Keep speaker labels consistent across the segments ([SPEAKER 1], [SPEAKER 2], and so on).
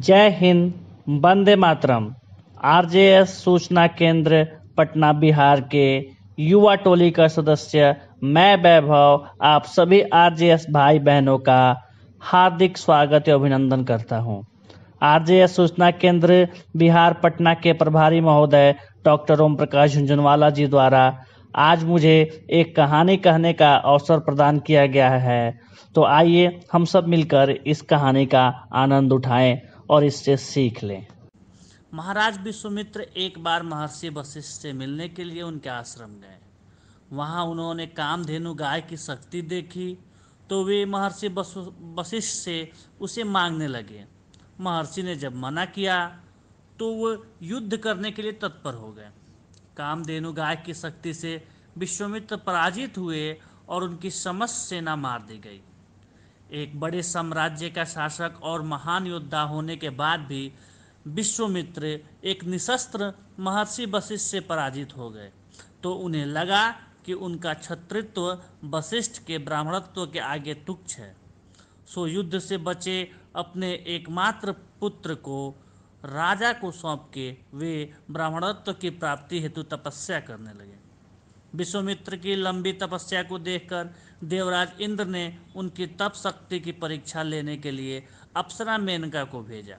[SPEAKER 1] जय हिंद वंदे मातरम आरजेएस सूचना केंद्र पटना बिहार के युवा टोली का सदस्य मैं वैभव आप सभी आरजेएस भाई बहनों का हार्दिक स्वागत एवं अभिनंदन करता हूं। आरजेएस सूचना केंद्र बिहार पटना के प्रभारी महोदय डॉक्टर ओम प्रकाश झुंझुनवाला जी द्वारा आज मुझे एक कहानी कहने का अवसर प्रदान किया गया है तो आइए हम सब मिलकर इस कहानी का आनंद उठाएं और इससे सीख लें महाराज विश्वमित्र एक बार महर्षि वशिष्ठ से मिलने के लिए उनके आश्रम गए वहाँ उन्होंने कामधेनु गाय की शक्ति देखी तो वे महर्षि वशिष्ठ से उसे मांगने लगे महर्षि ने जब मना किया तो वह युद्ध करने के लिए तत्पर हो गए कामधेनु गाय की शक्ति से विश्वमित्र पराजित हुए और उनकी समस्त सेना मार दी गई एक बड़े साम्राज्य का शासक और महान योद्धा होने के बाद भी विश्वमित्र एक निशस्त्र महर्षि वशिष्ठ से पराजित हो गए तो उन्हें लगा कि उनका क्षत्रित्व वशिष्ठ के ब्राह्मणत्व के आगे तुक्ष है सो युद्ध से बचे अपने एकमात्र पुत्र को राजा को सौंप के वे ब्राह्मणत्व की प्राप्ति हेतु तपस्या करने लगे विश्वमित्र की लंबी तपस्या को देखकर देवराज इंद्र ने उनकी तप शक्ति की परीक्षा लेने के लिए अप्सरा मेनका को भेजा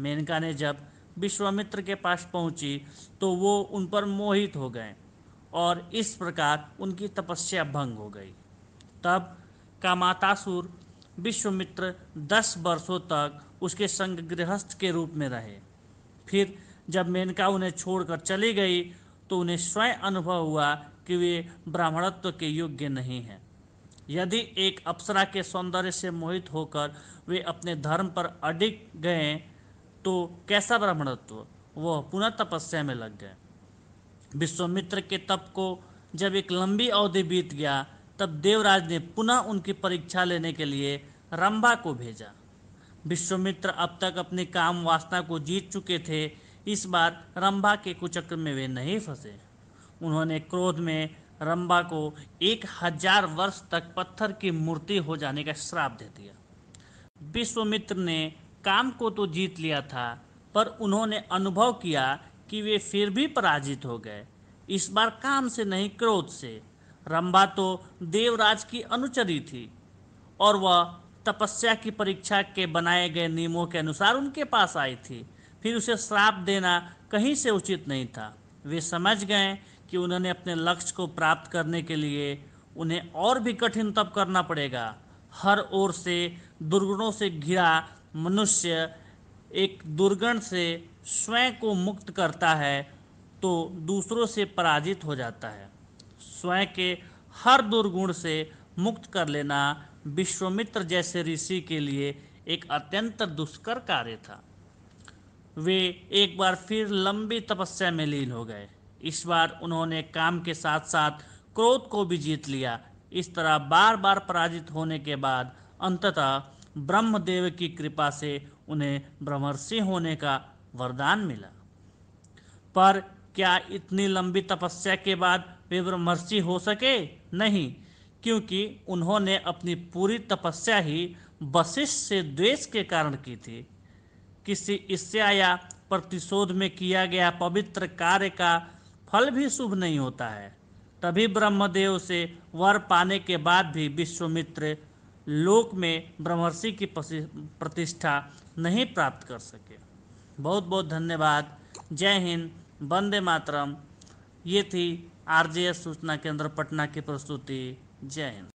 [SPEAKER 1] मेनका ने जब विश्वामित्र के पास पहुंची तो वो उन पर मोहित हो गए और इस प्रकार उनकी तपस्या भंग हो गई तब कामातासुर विश्वमित्र दस वर्षों तक उसके संग गृहस्थ के रूप में रहे फिर जब मेनका उन्हें छोड़कर चली गई तो उन्हें स्वयं अनुभव हुआ कि वे ब्राह्मणत्व के योग्य नहीं हैं यदि एक अप्सरा के सौंदर्य से मोहित होकर वे अपने धर्म पर अडिग गए तो कैसा ब्राह्मणत्व वह पुनः तपस्या में लग गए विश्वमित्र के तप को जब एक लंबी अवधि बीत गया तब देवराज ने पुनः उनकी परीक्षा लेने के लिए रंभा को भेजा विश्वमित्र अब तक अपनी काम वासना को जीत चुके थे इस बार रंभा के कुचक्र में वे नहीं फंसे उन्होंने क्रोध में रंबा को एक हजार वर्ष तक पत्थर की मूर्ति हो जाने का श्राप दे दिया विश्वमित्र ने काम को तो जीत लिया था पर उन्होंने अनुभव किया कि वे फिर भी पराजित हो गए इस बार काम से नहीं क्रोध से रंबा तो देवराज की अनुचरी थी और वह तपस्या की परीक्षा के बनाए गए नियमों के अनुसार उनके पास आई थी फिर उसे श्राप देना कहीं से उचित नहीं था वे समझ गए कि उन्होंने अपने लक्ष्य को प्राप्त करने के लिए उन्हें और भी कठिन तप करना पड़ेगा हर ओर से दुर्गुणों से घिरा मनुष्य एक दुर्गण से स्वयं को मुक्त करता है तो दूसरों से पराजित हो जाता है स्वयं के हर दुर्गुण से मुक्त कर लेना विश्वमित्र जैसे ऋषि के लिए एक अत्यंत दुष्कर कार्य था वे एक बार फिर लंबी तपस्या में लीन हो गए इस बार उन्होंने काम के साथ साथ क्रोध को भी जीत लिया इस तरह बार बार पराजित होने के बाद अंततः ब्रह्मदेव की कृपा से उन्हें ब्रह्मर्षि होने का वरदान मिला पर क्या इतनी लंबी तपस्या के बाद वे ब्रह्मर्षि हो सके नहीं क्योंकि उन्होंने अपनी पूरी तपस्या ही वशिष्ठ से द्वेष के कारण की थी किसी इस्या या प्रतिशोध में किया गया पवित्र कार्य का फल भी शुभ नहीं होता है तभी ब्रह्मदेव से वर पाने के बाद भी विश्वमित्र लोक में ब्रह्मर्षि की प्रतिष्ठा नहीं प्राप्त कर सके बहुत बहुत धन्यवाद जय हिंद वंदे मातरम ये थी आरजेएस सूचना केंद्र पटना की प्रस्तुति जय हिंद